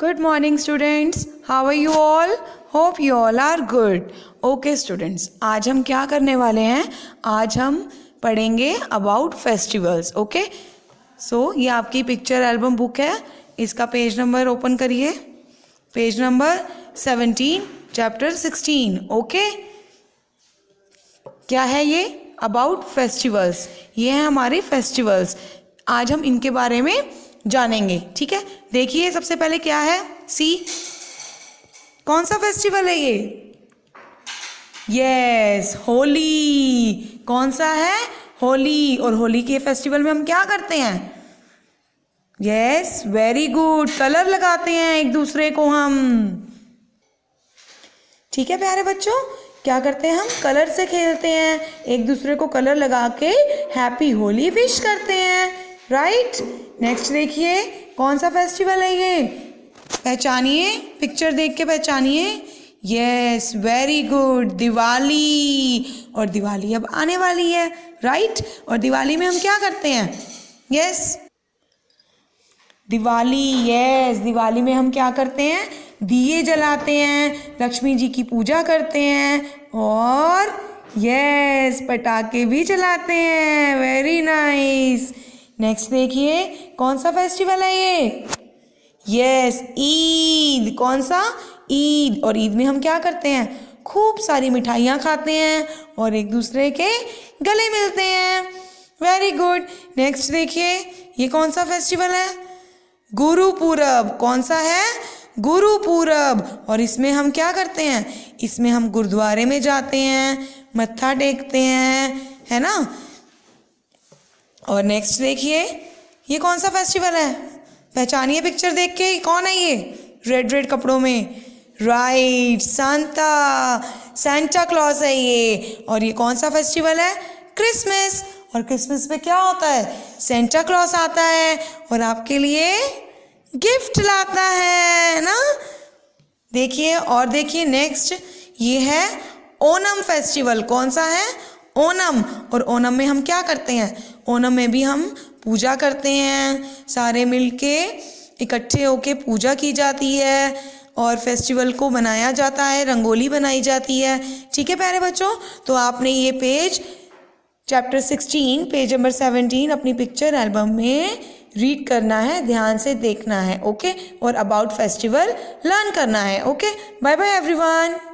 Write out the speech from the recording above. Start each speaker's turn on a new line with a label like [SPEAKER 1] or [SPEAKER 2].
[SPEAKER 1] Good morning students how are you all hope you all are good okay students आज हम क्या करने वाले हैं आज हम पढ़ेंगे अबाउट फेस्टिवल्स ओके सो ये आपकी पिक्चर एल्बम बुक है इसका पेज नंबर ओपन करिए page number seventeen chapter sixteen okay क्या है ये अबाउट फेस्टिवल्स ये हैं हमारे फेस्टिवल्स आज हम इनके बारे में जानेंगे ठीक है देखिए सबसे पहले क्या है सी कौन सा फेस्टिवल है ये यस होली कौन सा है होली और होली के फेस्टिवल में हम क्या करते हैं यस वेरी गुड कलर लगाते हैं एक दूसरे को हम ठीक है प्यारे बच्चों क्या करते हैं हम कलर से खेलते हैं एक दूसरे को कलर लगा के हैप्पी होली विश करते हैं राइट नेक्स्ट देखिए कौन सा फेस्टिवल है ये पहचानिए पिक्चर देख के पहचानिए यस वेरी गुड दिवाली और दिवाली अब आने वाली है राइट right? और दिवाली में हम क्या करते हैं yes yes. Diwali yes yes. Diwali में हम क्या करते हैं दिए जलाते हैं लक्ष्मी जी की पूजा करते हैं और यस yes, पटाखे भी चलाते हैं वेरी नेक्स्ट देखिए कौन सा फेस्टिवल है ये यस ईद कौन सा ईद और ईद में हम क्या करते हैं खूब सारी मिठाइयाँ खाते हैं और एक दूसरे के गले मिलते हैं वेरी गुड नेक्स्ट देखिए ये कौन सा फेस्टिवल है गुरु पूरब कौन सा है गुरु पूरब और इसमें हम क्या करते हैं इसमें हम गुरुद्वारे में जाते हैं मत्था टेकते हैं है ना और नेक्स्ट देखिए ये कौन सा फेस्टिवल है पहचानिए पिक्चर देख के कौन है ये रेड रेड कपड़ों में राइट सांता सेंटा क्लॉज है ये और ये कौन सा फेस्टिवल है क्रिसमस और क्रिसमस में क्या होता है सेंटा क्लॉज आता है और आपके लिए गिफ्ट लाता है ना देखिए और देखिए नेक्स्ट ये है ओनम फेस्टिवल कौन सा है ओनम और ओनम में हम क्या करते हैं ओनम में भी हम पूजा करते हैं सारे मिल के इकट्ठे होके पूजा की जाती है और फेस्टिवल को मनाया जाता है रंगोली बनाई जाती है ठीक है प्यारे बच्चों तो आपने ये page chapter sixteen page number seventeen अपनी पिक्चर एल्बम में रीड करना है ध्यान से देखना है ओके और अबाउट फेस्टिवल लर्न करना है ओके बाय बाय एवरीवन